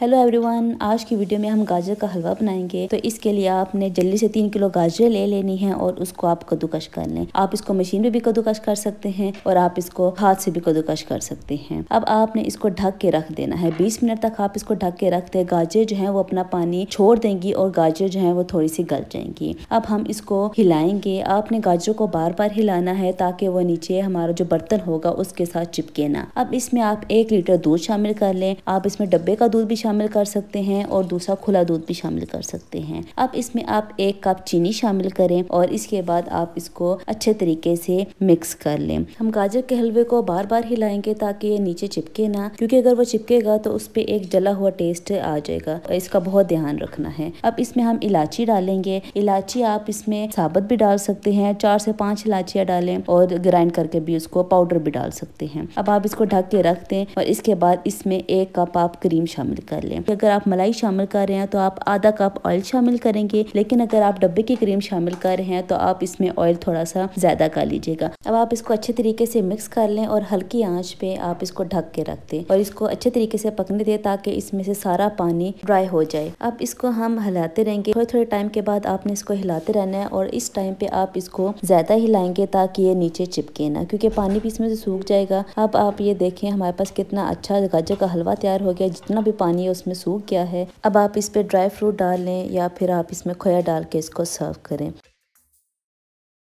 hello everyone आज की video में हम गाजर का हलवा बनाएंगे तो इसके लिए आपने जल्दी से तीन किलो गाजर ले लेनी है और उसको आप कद्दूकश कर लें आप इसको मशीन में भी कद्दूकश कर सकते हैं और आप इसको हाथ से भी कद्दूकश कर सकते हैं अब आपने इसको ढक के रख देना है बीस मिनट तक आप इसको ढक के रख हैं गाजर जो है वो अपना पानी छोड़ देंगी और गाजर जो है वो थोड़ी सी गल जाएंगी अब हम इसको हिलाएंगे आपने गाजर को बार बार हिलाना है ताकि वो नीचे हमारा जो बर्तन होगा उसके साथ चिपके ना अब इसमें आप एक लीटर दूध शामिल कर लें आप इसमें डब्बे का दूध भी शामिल कर सकते हैं और दूसरा खुला दूध भी शामिल कर सकते हैं अब इसमें आप एक कप चीनी शामिल करें और इसके बाद आप इसको अच्छे तरीके से मिक्स कर लें हम गाजर के हलवे को बार बार हिलाएंगे ताकि ये नीचे चिपके ना क्योंकि अगर वो चिपकेगा तो उस पर एक जला हुआ टेस्ट आ जाएगा इसका बहुत ध्यान रखना है अब इसमें हम इलायची डालेंगे इलायची आप इसमें साबत भी डाल सकते हैं चार से पांच इलायचियाँ डालें और ग्राइंड करके भी उसको पाउडर भी डाल सकते हैं अब आप इसको ढक के रख दें और इसके बाद इसमें एक कप आप क्रीम शामिल कर कर लें अगर आप मलाई शामिल कर रहे हैं तो आप आधा कप ऑयल शामिल करेंगे लेकिन अगर आप डब्बे की क्रीम शामिल कर रहे हैं तो आप इसमें ऑयल थोड़ा सा ज़्यादा कर लीजिएगा अब आप इसको अच्छे तरीके से मिक्स कर लें और हल्की आँच पे आप इसको ढक के रख दें और इसको अच्छे तरीके से पकने दें ताकि इसमें से सारा पानी ड्राई हो जाए अब इसको हम हिलाते रहेंगे थोड़े थोड़े टाइम के बाद आपने इसको हिलाते रहना है और इस टाइम पे आप इसको ज़्यादा हिलाएंगे ताकि ये नीचे चिपके ना क्योंकि पानी भी इसमें से सूख जाएगा अब आप ये देखें हमारे पास कितना अच्छा गाजर का हलवा तैयार हो गया जितना भी पानी पानी उसमें सूख गया है अब आप इस पर ड्राई फ्रूट डाल लें या फिर आप इसमें खोया डाल के इसको सर्व करें